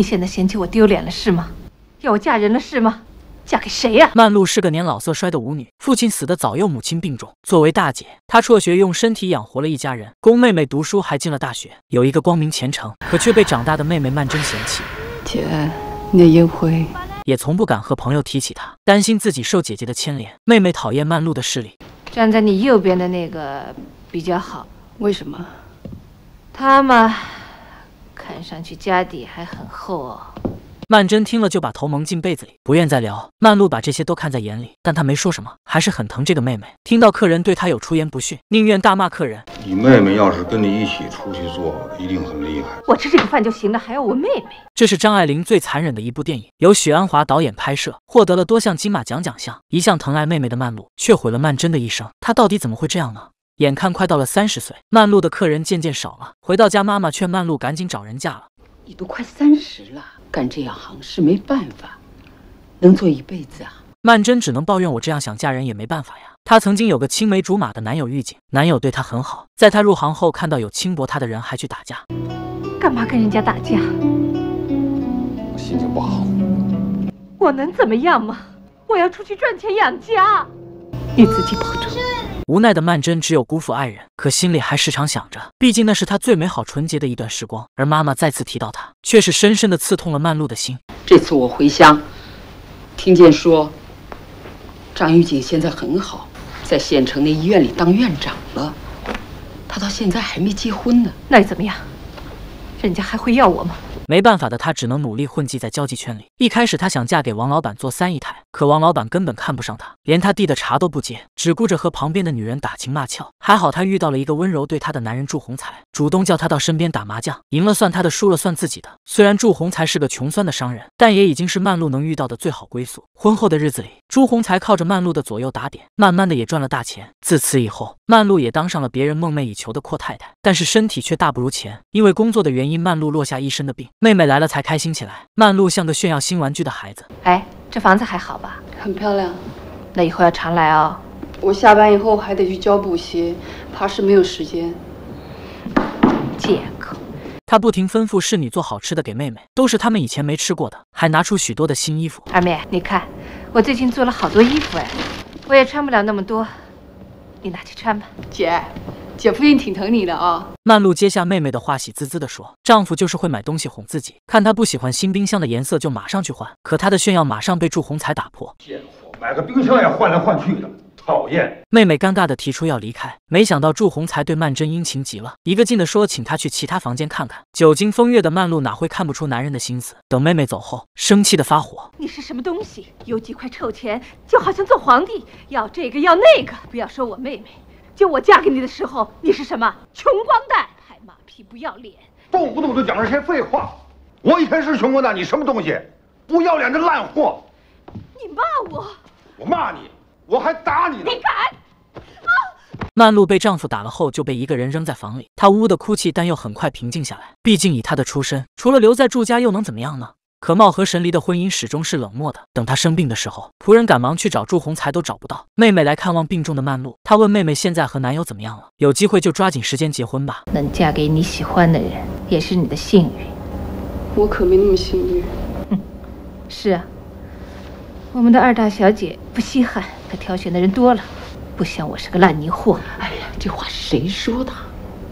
你现在嫌弃我丢脸了是吗？要我嫁人了是吗？嫁给谁呀？曼露是个年老色衰的舞女，父亲死得早，又母亲病重。作为大姐，她辍学用身体养活了一家人，供妹妹读书还进了大学，有一个光明前程。可却被长大的妹妹曼珍嫌弃。姐，你的烟灰也从不敢和朋友提起她，担心自己受姐姐的牵连。妹妹讨厌曼露的势力，站在你右边的那个比较好。为什么？她嘛。看上去家底还很厚哦。曼珍听了就把头蒙进被子里，不愿再聊。曼露把这些都看在眼里，但她没说什么，还是很疼这个妹妹。听到客人对她有出言不逊，宁愿大骂客人。你妹妹要是跟你一起出去做，一定很厉害。我吃这个饭就行了，还要我妹妹？这是张爱玲最残忍的一部电影，由许鞍华导演拍摄，获得了多项金马奖奖项。一向疼爱妹妹的曼露，却毁了曼珍的一生。她到底怎么会这样呢？眼看快到了三十岁，曼露的客人渐渐少了。回到家，妈妈劝曼露赶紧找人嫁了。你都快三十了，干这样行是没办法，能做一辈子啊？曼珍只能抱怨我这样想嫁人也没办法呀。她曾经有个青梅竹马的男友，狱警。男友对她很好，在她入行后，看到有轻薄她的人还去打架，干嘛跟人家打架？我心情不好，我能怎么样吗？我要出去赚钱养家，你自己保重。无奈的曼桢只有辜负爱人，可心里还时常想着，毕竟那是她最美好纯洁的一段时光。而妈妈再次提到她，却是深深的刺痛了曼璐的心。这次我回乡，听见说，张玉锦现在很好，在县城那医院里当院长了。他到现在还没结婚呢。那又怎么样？人家还会要我吗？没办法的，她只能努力混迹在交际圈里。一开始，她想嫁给王老板做三姨太，可王老板根本看不上她，连他递的茶都不接，只顾着和旁边的女人打情骂俏。还好，她遇到了一个温柔对她的男人祝鸿才，主动叫她到身边打麻将，赢了算他的，输了算自己的。虽然祝鸿才是个穷酸的商人，但也已经是曼露能遇到的最好归宿。婚后的日子里，朱鸿才靠着曼露的左右打点，慢慢的也赚了大钱。自此以后，曼露也当上了别人梦寐以求的阔太太，但是身体却大不如前，因为工作的原因，曼露落下一身的病。妹妹来了才开心起来，曼露像个炫耀新玩具的孩子。哎，这房子还好吧？很漂亮。那以后要常来哦。我下班以后还得去教补习，怕是没有时间。借口。他不停吩咐侍女做好吃的给妹妹，都是他们以前没吃过的，还拿出许多的新衣服。二妹，你看，我最近做了好多衣服哎，我也穿不了那么多，你拿去穿吧。姐。姐夫挺疼你的啊！曼露接下妹妹的话，喜滋滋地说：“丈夫就是会买东西哄自己。看他不喜欢新冰箱的颜色，就马上去换。可她的炫耀马上被祝鸿才打破：贱货，买个冰箱也换来换去的，讨厌！”妹妹尴尬地提出要离开，没想到祝鸿才对曼珍殷勤极了，一个劲地说请她去其他房间看看。久经风月的曼露哪会看不出男人的心思？等妹妹走后，生气地发火：“你是什么东西？有几块臭钱，就好像做皇帝，要这个要那个。不要说我妹妹。”就我嫁给你的时候，你是什么穷光蛋？拍马屁不要脸，动不动就讲这些废话。我以前是穷光蛋，你什么东西？不要脸的烂货！你骂我，我骂你，我还打你呢！你敢？曼露被丈夫打了后，就被一个人扔在房里。她呜呜的哭泣，但又很快平静下来。毕竟以她的出身，除了留在祝家，又能怎么样呢？可貌合神离的婚姻始终是冷漠的。等她生病的时候，仆人赶忙去找祝红才，都找不到。妹妹来看望病重的曼露，她问妹妹现在和男友怎么样了？有机会就抓紧时间结婚吧。能嫁给你喜欢的人也是你的幸运，我可没那么幸运。哼，是啊，我们的二大小姐不稀罕，她挑选的人多了，不想我是个烂泥货。哎呀，这话谁说的？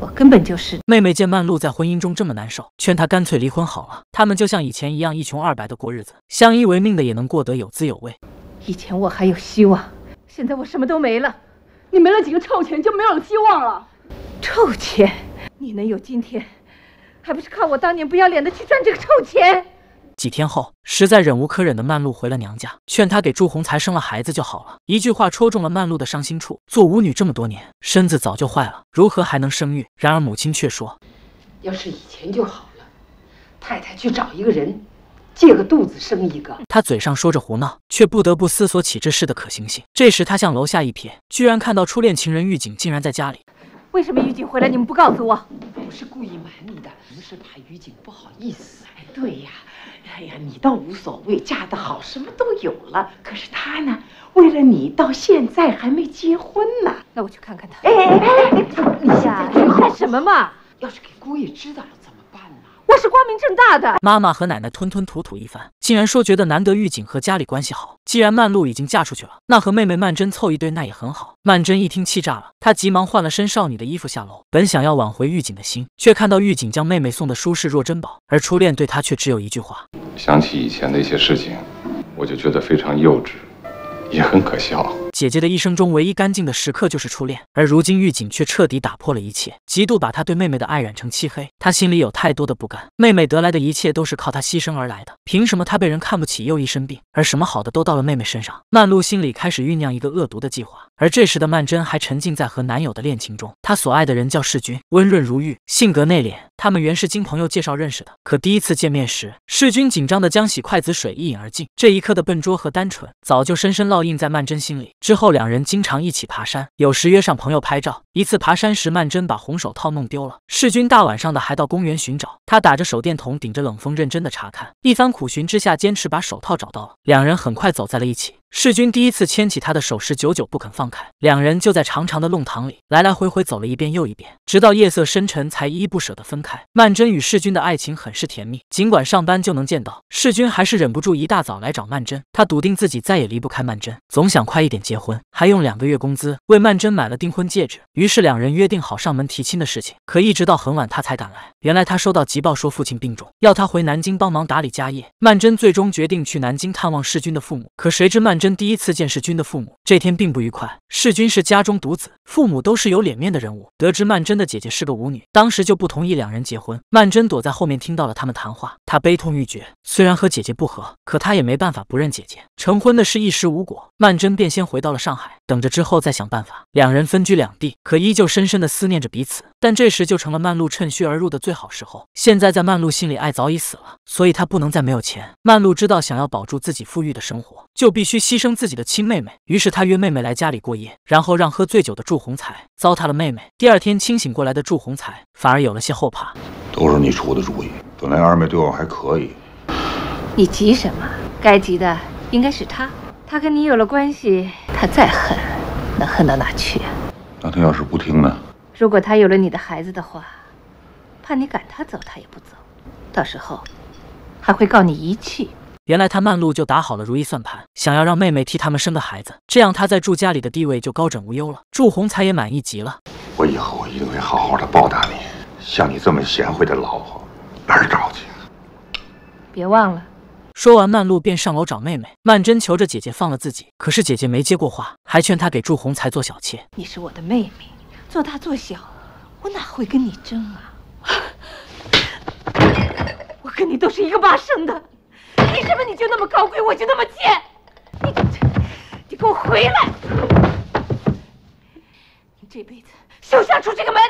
我根本就是妹妹，见曼露在婚姻中这么难受，劝她干脆离婚好了。他们就像以前一样一穷二白的过日子，相依为命的也能过得有滋有味。以前我还有希望，现在我什么都没了。你没了几个臭钱就没有了希望了。臭钱，你能有今天，还不是靠我当年不要脸的去赚这个臭钱。几天后，实在忍无可忍的曼露回了娘家，劝她给祝鸿才生了孩子就好了。一句话戳中了曼露的伤心处。做舞女这么多年，身子早就坏了，如何还能生育？然而母亲却说：“要是以前就好了，太太去找一个人，借个肚子生一个。”她嘴上说着胡闹，却不得不思索起这事的可行性。这时她向楼下一瞥，居然看到初恋情人狱警竟然在家里。为什么狱警回来你们不告诉我？不是故意瞒你的，们是怕狱警不好意思。对呀。哎呀，你倒无所谓，嫁得好，什么都有了。可是他呢，为了你，到现在还没结婚呢。那我去看看他。哎哎哎，你你去干什么嘛？要是给姑爷知道了。我是光明正大的。妈妈和奶奶吞吞吐吐一番，竟然说觉得难得狱警和家里关系好。既然曼露已经嫁出去了，那和妹妹曼珍凑一对那也很好。曼珍一听气炸了，她急忙换了身少女的衣服下楼，本想要挽回狱警的心，却看到狱警将妹妹送的书视若珍宝，而初恋对她却只有一句话：想起以前的一些事情，我就觉得非常幼稚。也很可笑。姐姐的一生中唯一干净的时刻就是初恋，而如今狱警却彻底打破了一切，极度把她对妹妹的爱染成漆黑。她心里有太多的不甘，妹妹得来的一切都是靠她牺牲而来的，凭什么她被人看不起又一身病，而什么好的都到了妹妹身上？曼露心里开始酝酿一个恶毒的计划。而这时的曼桢还沉浸在和男友的恋情中，她所爱的人叫世钧，温润如玉，性格内敛。他们原是经朋友介绍认识的，可第一次见面时，世钧紧张的将洗筷子水一饮而尽，这一刻的笨拙和单纯，早就深深烙印在曼桢心里。之后两人经常一起爬山，有时约上朋友拍照。一次爬山时，曼桢把红手套弄丢了，世钧大晚上的还到公园寻找，他打着手电筒，顶着冷风，认真的查看，一番苦寻之下，坚持把手套找到了，两人很快走在了一起。世君第一次牵起她的手时，久久不肯放开。两人就在长长的弄堂里来来回回走了一遍又一遍，直到夜色深沉才依依不舍的分开。曼桢与世君的爱情很是甜蜜，尽管上班就能见到世君还是忍不住一大早来找曼桢。他笃定自己再也离不开曼桢，总想快一点结婚，还用两个月工资为曼桢买了订婚戒指。于是两人约定好上门提亲的事情，可一直到很晚他才赶来。原来他收到急报，说父亲病重，要他回南京帮忙打理家业。曼桢最终决定去南京探望世钧的父母。可谁知，曼桢第一次见世钧的父母，这天并不愉快。世钧是家中独子，父母都是有脸面的人物。得知曼桢的姐姐是个舞女，当时就不同意两人结婚。曼桢躲在后面听到了他们谈话。他悲痛欲绝，虽然和姐姐不和，可他也没办法不认姐姐。成婚的事一时无果，曼桢便先回到了上海，等着之后再想办法。两人分居两地，可依旧深深的思念着彼此。但这时就成了曼璐趁虚而入的最好时候。现在在曼璐心里，爱早已死了，所以她不能再没有钱。曼璐知道，想要保住自己富裕的生活，就必须牺牲自己的亲妹妹。于是她约妹妹来家里过夜，然后让喝醉酒的祝鸿才糟蹋了妹妹。第二天清醒过来的祝鸿才反而有了些后怕，都是你出的主意。本来二妹对我还可以，你急什么？该急的应该是他。他跟你有了关系，他再狠，能狠到哪去？啊？那他要是不听呢？如果他有了你的孩子的话，怕你赶他走，他也不走。到时候还会告你遗弃。原来他曼露就打好了如意算盘，想要让妹妹替他们生个孩子，这样他在祝家里的地位就高枕无忧了。祝红才也满意极了。我以后一定会好好的报答你，像你这么贤惠的老婆。哪儿找去？别忘了。说完，曼露便上楼找妹妹。曼珍求着姐姐放了自己，可是姐姐没接过话，还劝她给祝鸿才做小妾。你是我的妹妹，做大做小，我哪会跟你争啊？我跟你都是一个妈生的，凭什么你就那么高贵，我就那么贱？你，你给我回来！你这辈子休想出这个门！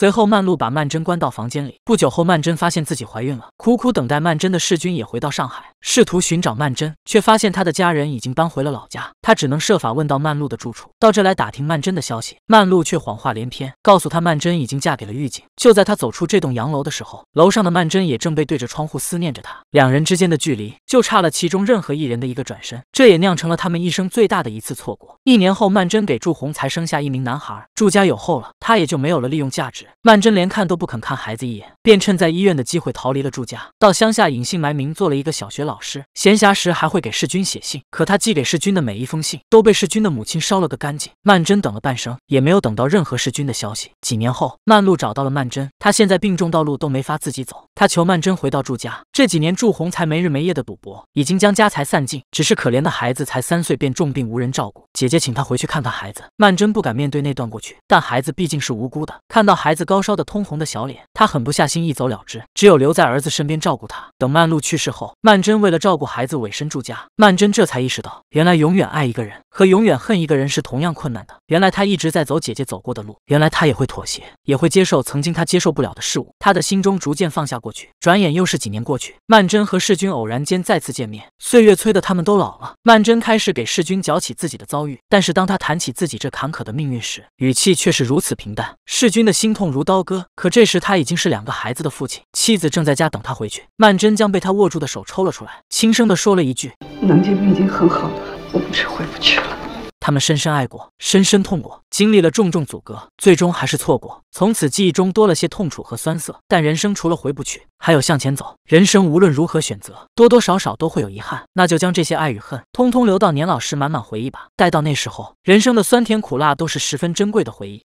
随后，曼璐把曼桢关到房间里。不久后，曼桢发现自己怀孕了，苦苦等待曼桢的世君也回到上海。试图寻找曼桢，却发现她的家人已经搬回了老家，他只能设法问到曼璐的住处，到这来打听曼桢的消息。曼璐却谎话连篇，告诉他曼桢已经嫁给了狱警。就在他走出这栋洋楼的时候，楼上的曼桢也正背对着窗户思念着他，两人之间的距离就差了其中任何一人的一个转身，这也酿成了他们一生最大的一次错过。一年后，曼桢给祝红才生下一名男孩，祝家有后了，他也就没有了利用价值。曼桢连看都不肯看孩子一眼，便趁在医院的机会逃离了祝家，到乡下隐姓埋名做了一个小学老。老师闲暇时还会给世君写信，可他寄给世君的每一封信都被世君的母亲烧了个干净。曼桢等了半生，也没有等到任何世君的消息。几年后，曼璐找到了曼桢，她现在病重，道路都没法自己走。他求曼桢回到祝家，这几年祝红才没日没夜的赌博，已经将家财散尽，只是可怜的孩子才三岁便重病无人照顾。姐姐请他回去看看孩子，曼桢不敢面对那段过去，但孩子毕竟是无辜的。看到孩子高烧的通红的小脸，他狠不下心一走了之，只有留在儿子身边照顾他。等曼璐去世后，曼桢为了照顾孩子，委身祝家。曼桢这才意识到，原来永远爱一个人。和永远恨一个人是同样困难的。原来他一直在走姐姐走过的路，原来他也会妥协，也会接受曾经他接受不了的事物。他的心中逐渐放下过去。转眼又是几年过去，曼珍和世军偶然间再次见面，岁月催得他们都老了。曼珍开始给世军讲起自己的遭遇，但是当他谈起自己这坎坷的命运时，语气却是如此平淡。世军的心痛如刀割，可这时他已经是两个孩子的父亲，妻子正在家等他回去。曼珍将被他握住的手抽了出来，轻声的说了一句：“能见面已经很好了。”我们是回不去了。他们深深爱过，深深痛过，经历了重重阻隔，最终还是错过。从此记忆中多了些痛楚和酸涩。但人生除了回不去，还有向前走。人生无论如何选择，多多少少都会有遗憾。那就将这些爱与恨，通通留到年老时，满满回忆吧。待到那时候，人生的酸甜苦辣都是十分珍贵的回忆。